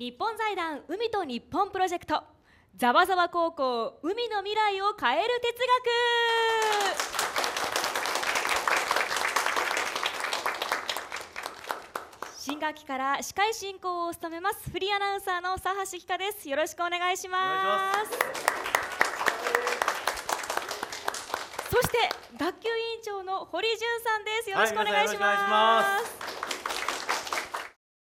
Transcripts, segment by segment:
日本財団海と日本プロジェクトざわざわ高校海の未来を変える哲学新学期から司会進行を務めますフリーアナウンサーの佐橋ひかですよろしくお願いしますそして学級委員長の堀潤さんですよろしくお願いします、はい、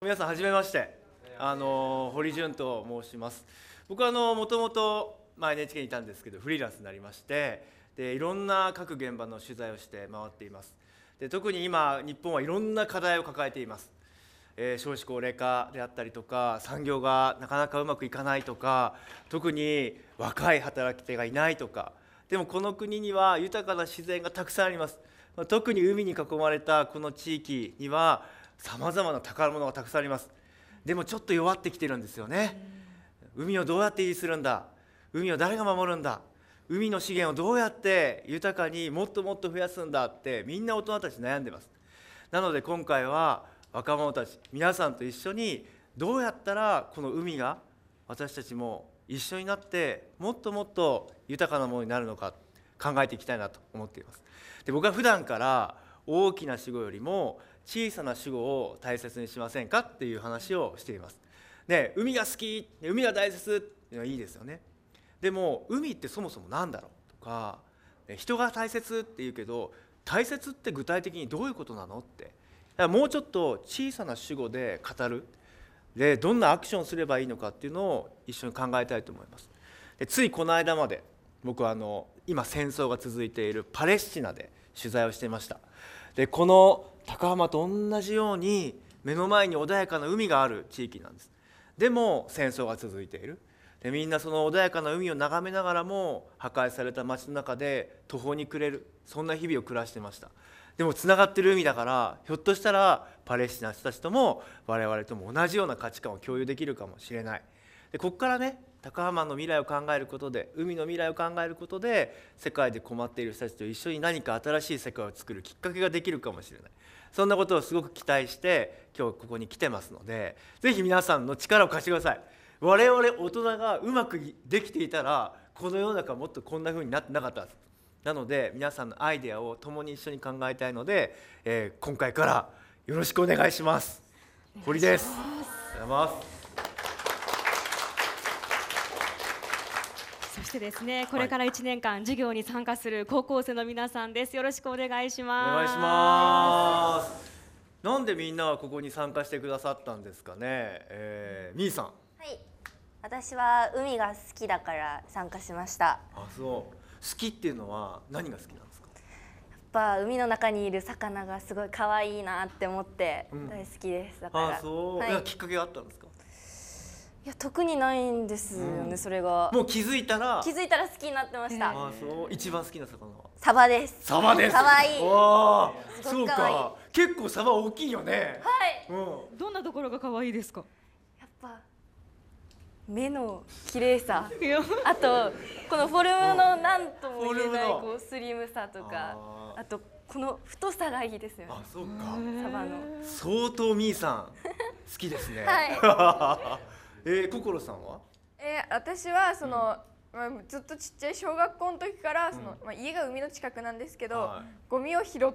皆さんはじめましてあの堀潤と申します僕はあのもともと、ま NHK にいたんですけどフリーランスになりましてでいろんな各現場の取材をして回っていますで特に今日本はいろんな課題を抱えています、えー、少子高齢化であったりとか産業がなかなかうまくいかないとか特に若い働き手がいないとかでもこの国には豊かな自然がたくさんあります特に海に囲まれたこの地域にはさまざまな宝物がたくさんありますでもちょっと弱ってきてるんですよね海をどうやって維持するんだ海を誰が守るんだ海の資源をどうやって豊かにもっともっと増やすんだってみんな大人たち悩んでますなので今回は若者たち皆さんと一緒にどうやったらこの海が私たちも一緒になってもっともっと豊かなものになるのか考えていきたいなと思っていますで僕は普段から大きな死後よりも小さな主語を大切にしませんかっていう話をしています。ね、海が好き海が大切っていうのはいいですよね。でも海ってそもそも何だろうとか人が大切っていうけど大切って具体的にどういうことなのってだからもうちょっと小さな主語で語るでどんなアクションすればいいのかっていうのを一緒に考えたいと思います。でついこの間まで僕はあの今戦争が続いているパレスチナで取材をしていました。でこの高浜と同じように目の前に穏やかな海がある地域なんですでも戦争が続いているでみんなその穏やかな海を眺めながらも破壊された街の中で途方に暮れるそんな日々を暮らしてましたでもつながってる海だからひょっとしたらパレスチナ人たちとも我々とも同じような価値観を共有できるかもしれないでここからね高浜の未来を考えることで海の未来を考えることで世界で困っている人たちと一緒に何か新しい世界を作るきっかけができるかもしれないそんなことをすごく期待して今日ここに来てますので是非皆さんの力を貸してください我々大人がうまくできていたらこの世の中もっとこんな風になってなかったですなので皆さんのアイデアを共に一緒に考えたいので、えー、今回からよろしくお願いします堀ですありがとうございますそしてですねこれから1年間授業に参加する高校生の皆さんですよろしくお願いしますお願いしますなんでみんなはここに参加してくださったんですかね、えー、みーさんはい私は海が好きだから参加しましたあそう好きっていうのは何が好きなんですかやっぱ海の中にいる魚がすごい可愛いなって思って大好きです、うん、だからあそう、はい、きっかけがあったんですかいや特にないんですよね、うんそれがもう気づいたら気づいたら好きになってましあた、ーそう一番好きな魚はサバですサバです可愛いいわそうか結構サバ大きいよねはいうんどんなところが可愛いですか。やっぱ目の綺麗さあとこのフォルムのなんとも言えないフォルムのこうスリムさとかああとこの太さがいいですよねあそうかサバの相当ミーさん好きですねはい えー、心さんはえー、私はその、まあ、ずっとちっちゃい小学校の時からその、まあ、家が海の近くなんですけど、はいゴミを拾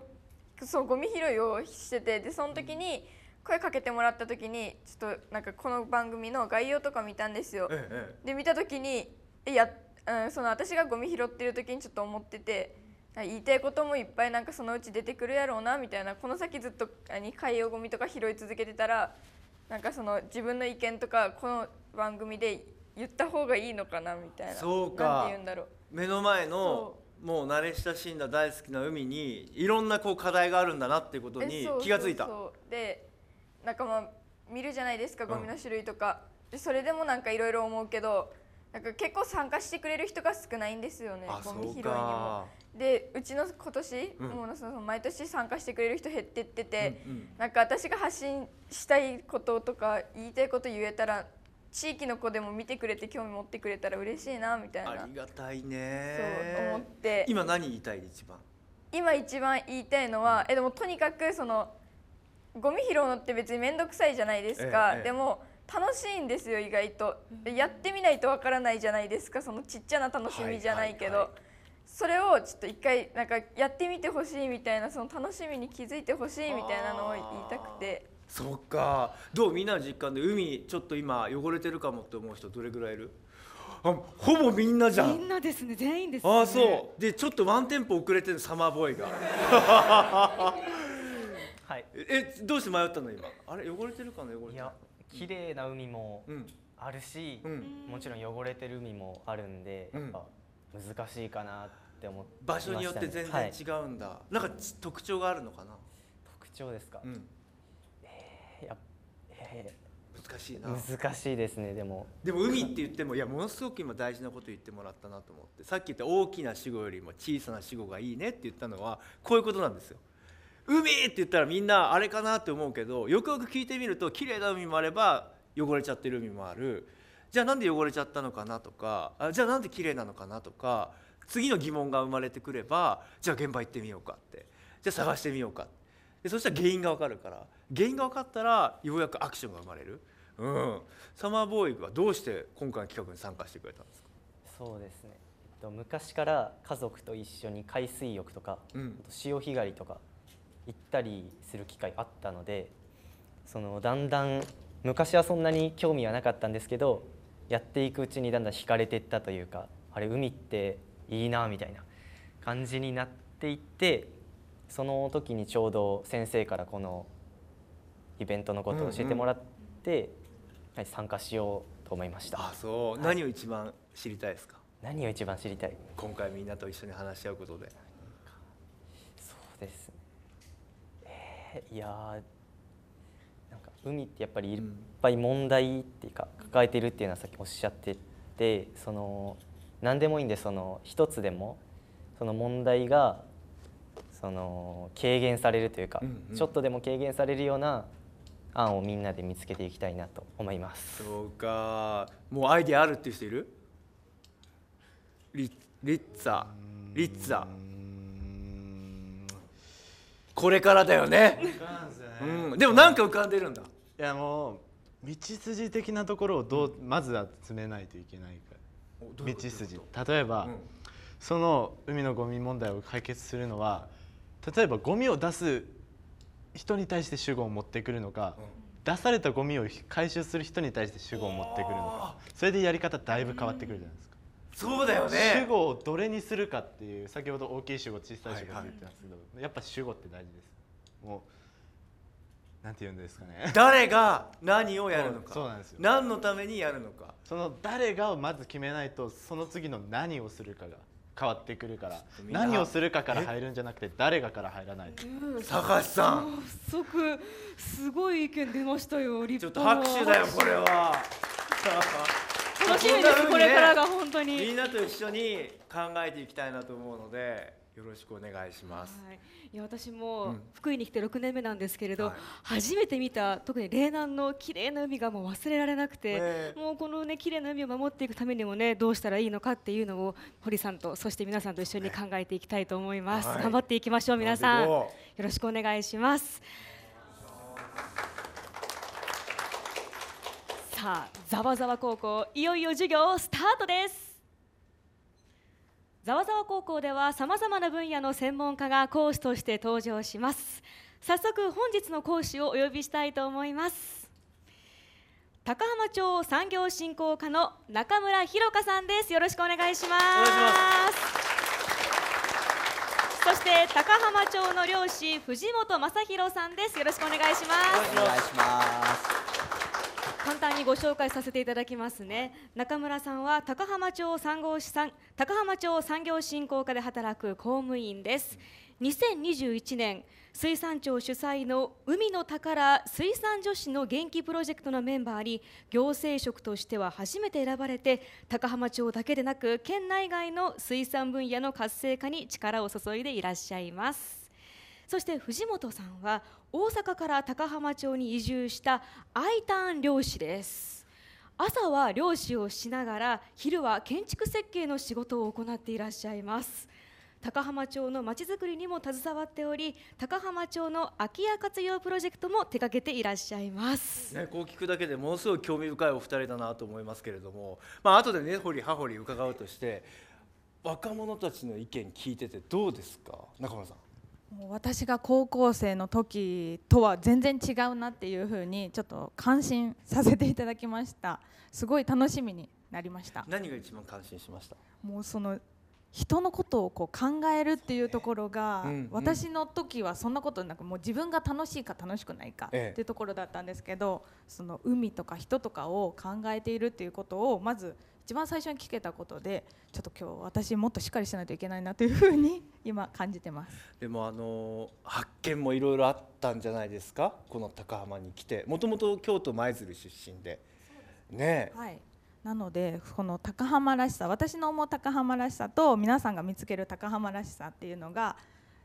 そうゴミ拾いをしててでその時に声かけてもらった時にちょっとなんかこの番組の概要とか見たんですよ。ええで見た時にいや、うん、その私がゴミ拾ってる時にちょっと思ってて。言いたいこともいっぱいなんかそのうち出てくるやろうなみたいなこの先ずっと海洋ゴミとか拾い続けてたらなんかその自分の意見とかこの番組で言った方がいいのかなみたいなそうか目の前のもう慣れ親しんだ大好きな海にいろんなこう課題があるんだなっていうことに気が付いたでなんかまあ見るじゃないですかゴミの種類とか、うん、でそれでもなんかいろいろ思うけどなんか結構参加してくれる人が少ないんですよねゴミ拾いにも。でうちの今年、うん、もうその毎年参加してくれる人減ってってて、うんうん、なんか私が発信したいこととか言いたいこと言えたら地域の子でも見てくれて興味持ってくれたら嬉しいなみたいなありがたいねそう思って今何言いたい一番今一番言いたいのはえでもとにかくそのゴミ拾うのって別に面倒くさいじゃないですか、ええでも楽しいんですよ意外と、うん、やってみないとわからないじゃないですかそのちっちゃな楽しみじゃないけど、はいはいはい、それをちょっと一回なんかやってみてほしいみたいなその楽しみに気づいてほしいみたいなのを言いたくてそっかどうみんなの実感で海ちょっと今汚れてるかもって思う人どれぐらいいるあほぼみんなじゃんみんなですね全員です、ね、ああそうでちょっとワンテンポ遅れてるサマーボーイが はいえどうして迷ったの今あれ汚れてるかな汚れてる綺麗な海もあるし、うん、もちろん汚れてる海もあるんで、やっぱ難しいかなって思って、ね、場所によって全然違うんだ、はい、なんか特徴があるのかな特徴ですか、うん、えー、やえー難しいな難しいですねでもでも海って言ってもいやものすごく今大事なこと言ってもらったなと思ってさっき言った大きな死語よりも小さな死語がいいねって言ったのはこういうことなんですよ海って言ったらみんなあれかなって思うけどよくよく聞いてみると綺麗な海もあれば汚れちゃってる海もあるじゃあなんで汚れちゃったのかなとかあじゃあなんで綺麗なのかなとか次の疑問が生まれてくればじゃあ現場行ってみようかってじゃあ探してみようかでそしたら原因が分かるから原因が分かったらようやくアクションが生まれる、うん、サマーボーイはどうして今回の企画に参加してくれたんですかそうですね、と、昔から家族と一緒に海水浴とか、うん、潮干狩りとか行ったりする機会あったのでそのだんだん昔はそんなに興味はなかったんですけどやっていくうちにだんだん惹かれていったというかあれ海っていいなみたいな感じになっていってその時にちょうど先生からこのイベントのことを教えてもらって、うんうんはい、参加しようと思いましたあそう、はい、何を一番知りたいですか何を一番知りたい今回みんなと一緒に話し合うことでそうですねいやなんか海ってやっぱりいっぱい問題っていうか抱えてるっていうのはさっきおっしゃっててその何でもいいんでその一つでもその問題がその軽減されるというか、うんうん、ちょっとでも軽減されるような案をみんなで見つけていきたいなと思いますそうかもうアイディアあるっていう人いるリッツァリッツァこれからだよね、うん、でもなんか浮かんでるんだいやもう道筋的なところをどう、まずは詰めないといけないから道筋例えば、その海のゴミ問題を解決するのは例えばゴミを出す人に対して主語を持ってくるのか、出されたゴミを回収する人に対して主語を持ってくるのかそれでやり方だいぶ変わってくるじゃないですか。そうだよね主語をどれにするかっていう先ほど大きい主語小さい主語って言ってますけど、はいはい、やっぱ主語って大事ですもうなんて言うんですかね誰が何をやるのかそうなんですよ何のためにやるのかその誰がをまず決めないとその次の何をするかが変わってくるから何をするかから入るんじゃなくて誰がから入らない高橋さん早速すごい意見出ましたよちょっと拍手だよこれは楽しみです、ね、これからが本当にみんなと一緒に考えていきたいなと思うのでよろしくお願いします。はい、いや私も福井に来て6年目なんですけれど、うん初めて見た特に霊南の綺麗な海がもう忘れられなくて、ね、もうこのね綺麗な海を守っていくためにもねどうしたらいいのかっていうのを堀さんとそして皆さんと一緒に考えていきたいと思います。ねはい、頑張っていきましょう皆さん。よろしくお願いします。さあざわざわ高校いよいよ授業スタートですざわざわ高校ではさまざまな分野の専門家が講師として登場します早速本日の講師をお呼びしたいと思います高浜町産業振興課の中村博香さんですよろしくお願いしますそして高浜町の漁師藤本正弘さんですよろしくお願いしますお願いします簡単にご紹介させていただきますね中村さんは高浜町産業資産高浜町産業振興課で働く公務員です2021年水産庁主催の海の宝水産女子の元気プロジェクトのメンバーに行政職としては初めて選ばれて高浜町だけでなく県内外の水産分野の活性化に力を注いでいらっしゃいますそして藤本さんは大阪から高浜町に移住した愛ターン漁師です朝は漁師をしながら昼は建築設計の仕事を行っていらっしゃいます高浜町のまちづくりにも携わっており高浜町の空き家活用プロジェクトも手掛けていらっしゃいます、ね、こう聞くだけでものすごく興味深いお二人だなと思いますけれども、まあ後でね掘り葉掘り伺うとして若者たちの意見聞いててどうですか中村さんもう私が高校生の時とは全然違うなっていうふうにちょっと感心させていただきましたすごい楽しみになりました何が一番感心しましたもうその人のことをこう考えるっていうところが、ねうんうん、私の時はそんなことなくもう自分が楽しいか楽しくないかっていうところだったんですけど、ええ、その海とか人とかを考えているっていうことをまず一番最初に聞けたことでちょっと今日私もっとしっかりしないといけないなというふうに今感じてますでもあの発見もいろいろあったんじゃないですかこの高浜に来てもともと京都舞鶴出身でね、はい、なのでこの高浜らしさ私の思う高浜らしさと皆さんが見つける高浜らしさっていうのが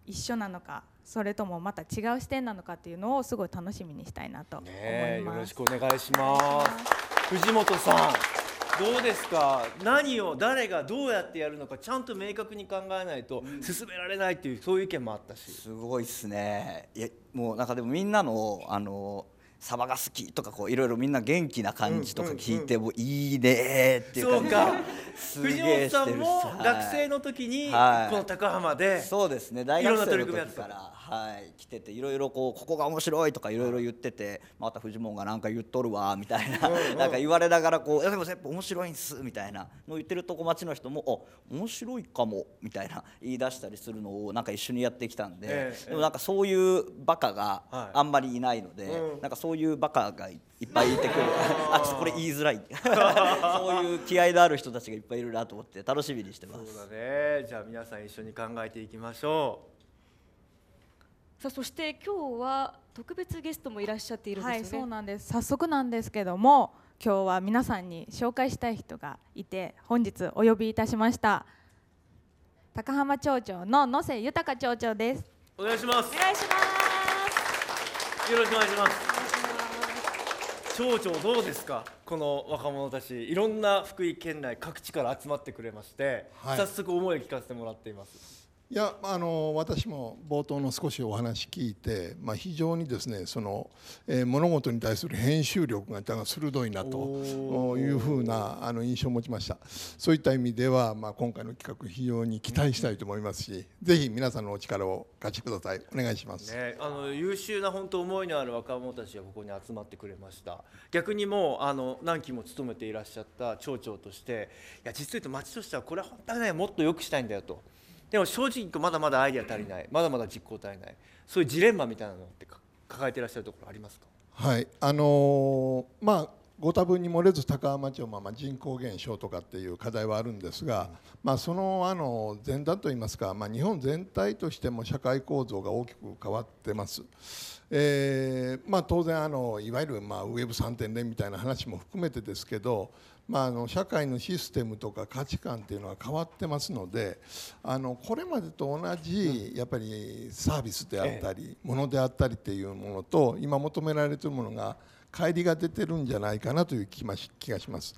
一緒なのかそれともまた違う視点なのかっていうのをすごい楽しみにしたいなと思います、よろしくお願いします藤本さんどうですか何を誰がどうやってやるのかちゃんと明確に考えないと進められないっていう、そういう意見もあったしすごいっすねいやもうなんかでもみんなのあのサバが好きとかこういろいろみんな元気な感じとか聞いてもいいねっていう感じうん、藤本さんも学生の時にこの高浜で、い、そうですね大学生の時から。はい来てていろいろこうここが面白いとかいろいろ言っててまたフジモンがなんか言っとるわみたいななんか言われながらこう「でも全部面白いんす」みたいなの言ってるとこ町の人も「あ面白いかも」みたいな言い出したりするのをなんか一緒にやってきたんででもなんかそういうバカがあんまりいないのでなんかそういうバカがいっぱいいてくる あちょっとこれ言いづらいそういう気合のある人たちがいっぱいいるなと思って楽しみにしてます。そうだねじゃあ皆さん一緒に考えていきましょうさあそして今日は特別ゲストもいらっしゃっているんですよね、はい、そうなんです早速なんですけども今日は皆さんに紹介したい人がいて本日お呼びいたしました高浜町長の野瀬豊町長ですお願いしますお願いしますよろしくお願いします町長どうですかこの若者たちいろんな福井県内各地から集まってくれまして、はい、早速思い聞かせてもらっていますいやあの私も冒頭の少しお話聞いて、まあ、非常にですねその、えー、物事に対する編集力が鋭いなというふうなあの印象を持ちましたそういった意味では、まあ、今回の企画非常に期待したいと思いますし、うん、ぜひ皆さんのお力を貸してくださいお願いします、ね、あの優秀な本当思いのある若者たちがここに集まってくれました逆にもうあの何期も勤めていらっしゃった町長としていや実を言うと町としてはこれは本当はねもっと良くしたいんだよと。でも正直まだまだアイデア足りないまだまだ実行足りないそういうジレンマみたいなのって抱えてらっしゃるところありますかはいあのー、まあご多分に漏れず高浜町もまあ人口減少とかっていう課題はあるんですが、まあ、そのあの前段といいますか、まあ、日本全体としても社会構造が大きく変わってます。えーまあ、当然あのいわゆるまあウェブ3.0みたいな話も含めてですけどまあ、あの社会のシステムとか価値観っていうのは変わってますのであのこれまでと同じやっぱりサービスであったりものであったりっていうものと今求められてるものが乖離が出てるんじゃないかなという気がします。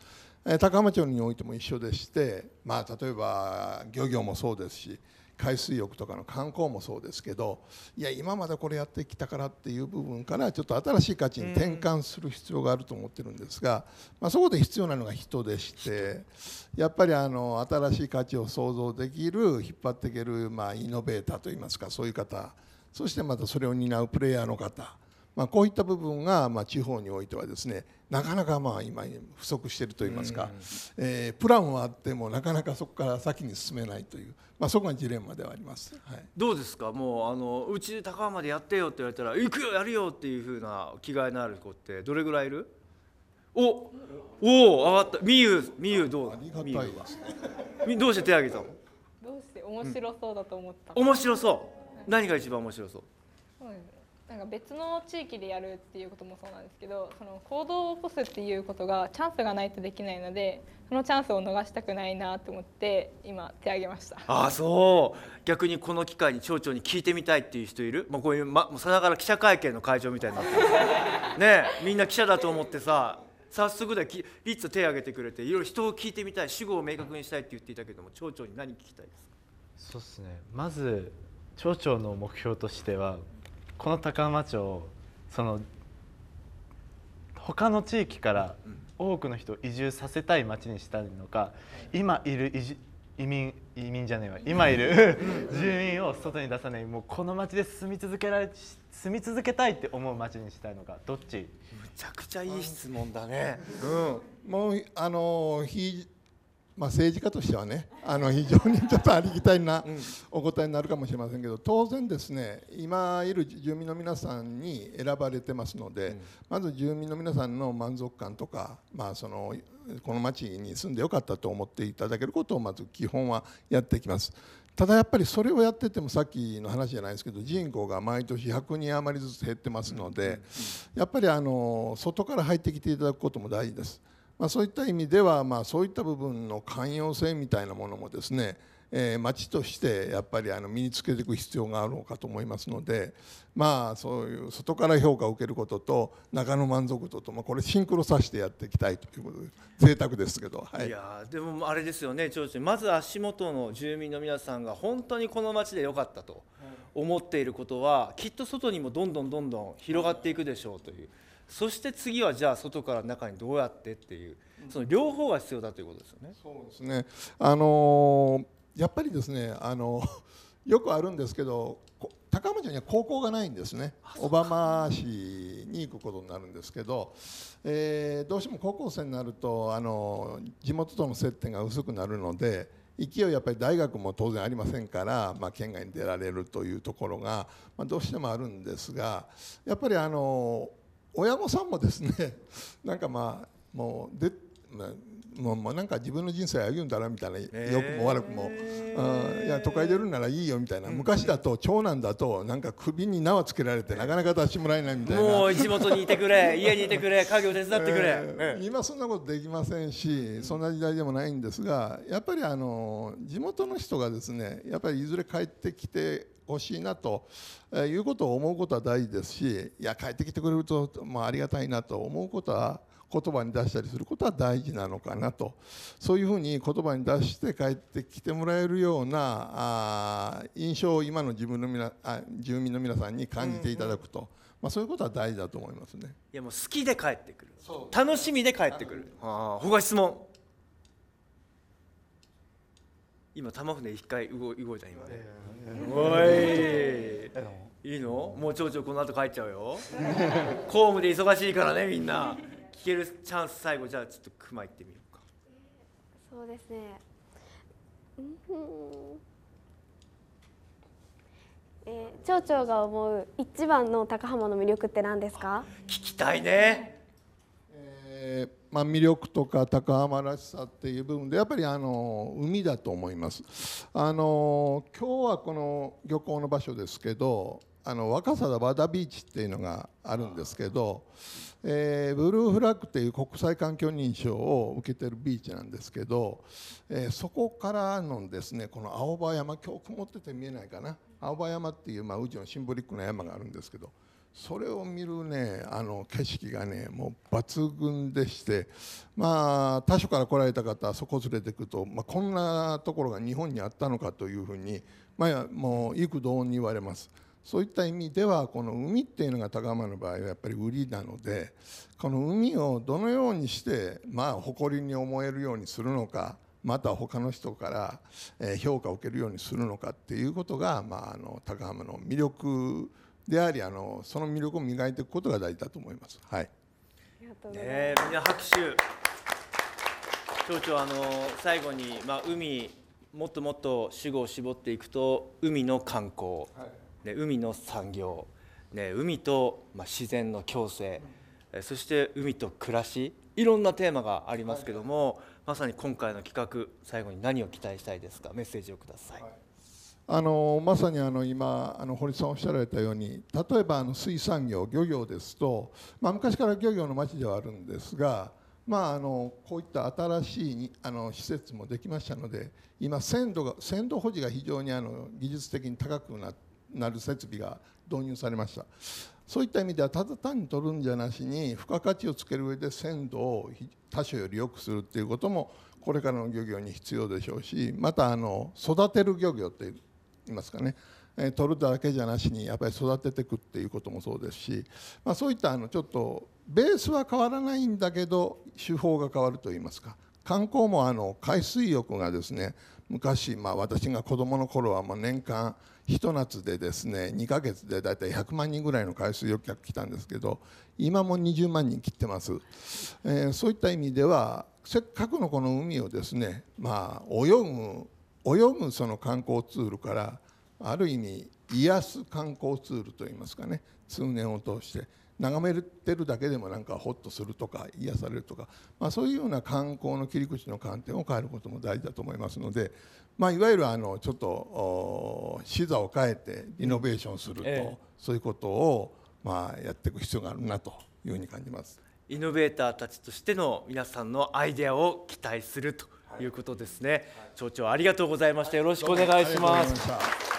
高浜町においても一緒でして、まあ、例えば漁業もそうですし海水浴とかの観光もそうですけどいや今までこれやってきたからっていう部分からちょっと新しい価値に転換する必要があると思ってるんですが、まあ、そこで必要なのが人でしてやっぱりあの新しい価値を創造できる引っ張っていける、まあ、イノベーターといいますかそういう方そしてまたそれを担うプレイヤーの方まあ、こういった部分が、まあ、地方においてはですねなかなかまあ今不足していると言いますか、えー、プランはあってもなかなかそこから先に進めないという、まあ、そこがジレンマではあります、はい、どうですかもうあのうち高浜でやってよって言われたら行くよやるよっていうふうな気概のある子ってどれぐらいいるおお上がったみゆみゆどうありがたいですどうして手挙げたのどうして面白そうだと思った、うん、面白そう何が一番面白そう、うんなんか別の地域でやるっていうこともそうなんですけどその行動を起こすっていうことがチャンスがないとできないのでそのチャンスを逃したくないなと思って今手挙げましたあそう逆にこの機会に町長に聞いてみたいっていう人いる、まあ、こういう、ま、さながら記者会見の会場みたいになって ねみんな記者だと思ってさ早速できリッツ手挙げてくれていろいろ人を聞いてみたい主語を明確にしたいって言っていたけども町長に何聞きたいですかそうっすねまず町長の目標としてはこの高浜町その他の地域から多くの人を移住させたい町にしたいのか今いる移民移民じゃねえわ 今いる 住民を外に出さないもうこの町で住み続けられ住み続けたいって思う町にしたいのかどっちむちゃくちゃいい質問だね。うん、もうあのひまあ、政治家としてはねあの非常にちょっとありきたりなお答えになるかもしれませんけど当然ですね今いる住民の皆さんに選ばれてますので、まず住民の皆さんの満足感とか、まあ、そのこの町に住んでよかったと思っていただけることをまず基本はやっていきます。ただやっぱりそれをやっててもさっきの話じゃないですけど人口が毎年100人余りずつ減ってますのでやっぱりあの外から入ってきていただくことも大事です。まあ、そういった意味では、まあ、そういった部分の寛容性みたいなものもですね、えー、町としてやっぱりあの身につけていく必要があろうかと思いますので、まあ、そういう外から評価を受けることと中の満足度と、まあ、これシンクロさせてやっていきたいということで贅沢ですけど、はい、いやでもあれですよね長州まず足元の住民の皆さんが本当にこの町で良かったと思っていることはきっと外にもどんどんどんどん広がっていくでしょうという。そして次はじゃあ外から中にどうやってっていうその両方が必要だということですよね。そうですねあのー、やっぱりですねあの よくあるんですけど高浜町には高校がないんですね小浜市に行くことになるんですけど、えー、どうしても高校生になるとあの地元との接点が薄くなるので勢いやっぱり大学も当然ありませんから、まあ、県外に出られるというところが、まあ、どうしてもあるんですがやっぱりあの親御さんもですねなんかまあもうでももうなんか自分の人生歩んだらみたいな、えー、よくも悪くも、うん、いや都会出るならいいよみたいな、昔だと長男だとなんか首に縄つけられてなかなか出してもらえないみたいなもう地元にいてくれ 家にいてくれ家業手伝ってくれ、えー、今そんなことできませんしそんな時代でもないんですがやっぱりあの地元の人がですねやっぱりいずれ帰ってきてほしいなということを思うことは大事ですしいや帰ってきてくれると、まあ、ありがたいなと思うことは言葉に出したりすることは大事なのかなとそういうふうに言葉に出して帰ってきてもらえるようなあ印象を今の自分のみなあ住民の皆さんに感じていただくと、うんうん、まあ、そういうことは大事だと思いますねいやもう好きで帰ってくる楽しみで帰ってくるあ他質問今玉船一回動動いた今ねおいいいのもう町長この後帰っちゃうよ公務で忙しいからねみんな聞けるチャンス最後じゃあちょっと熊行ってみようかそうですねうんえー、町長が思う一番の高浜の魅力って何ですか聞きたいね、えーまあ、魅力とか高浜らしさっていう部分でやっぱりあの海だと思いますあの今日はこの漁港の場所ですけどあの若狭田バダビーチっていうのがあるんですけど、えー、ブルーフラッグっていう国際環境認証を受けてるビーチなんですけど、えー、そこからのですねこの青葉山今日曇ってて見えないかな青葉山っていう、まあ、宇治のシンボリックな山があるんですけどそれを見るねあの景色がねもう抜群でしてまあ他所から来られた方そこ連れてくと、まあ、こんなところが日本にあったのかというふうに、まあ、もう幾度に言われます。そういった意味ではこの海っていうのが高浜の場合はやっぱり売りなのでこの海をどのようにしてまあ誇りに思えるようにするのかまた他の人から評価を受けるようにするのかっていうことが、まあ、あの高浜の魅力でありあのその魅力を磨いていくことが大事だと思います。はい、ありねみんな拍手。町長あの最後にまあ海もっともっと主語を絞っていくと海の観光。はいね、海の産業、ね、海と、まあ、自然の共生、うん、そして海と暮らしいろんなテーマがありますけども、はい、まさに今回の企画最後に何を期待したいですかメッセージをください。はいあのまさにあの今あの堀さんおっしゃられたように例えばあの水産業漁業ですと、まあ、昔から漁業の町ではあるんですが、まあ、あのこういった新しいあの施設もできましたので今鮮度が鮮度保持が非常にあの技術的に高くなってなる設備が導入されましたそういった意味ではただ単に取るんじゃなしに付加価値をつける上で鮮度を他種より良くするっていうこともこれからの漁業に必要でしょうしまたあの育てる漁業って言いますかね取るだけじゃなしにやっぱり育てていくっていうこともそうですし、まあ、そういったあのちょっとベースは変わらないんだけど手法が変わるといいますか観光もあの海水浴がですね昔、まあ、私が子どもの頃はもう年間ひと夏でですね2か月で大体100万人ぐらいの海水浴客来たんですけど今も20万人切ってます、えー、そういった意味ではせっかくのこの海をですね、まあ、泳ぐ泳ぐその観光ツールからある意味癒す観光ツールといいますかね通年を通して眺めてるだけでもなんかホッとするとか癒されるとか、まあ、そういうような観光の切り口の観点を変えることも大事だと思いますので、まあ、いわゆるあのちょっと視座を変えてリノベーションすると、ええ、そういうことをまあやっていく必要があるなというふうに感じます。イノベーターたちとしての皆さんのアイデアを期待するということですね。町長ありがとうございました。よろしくお願いします。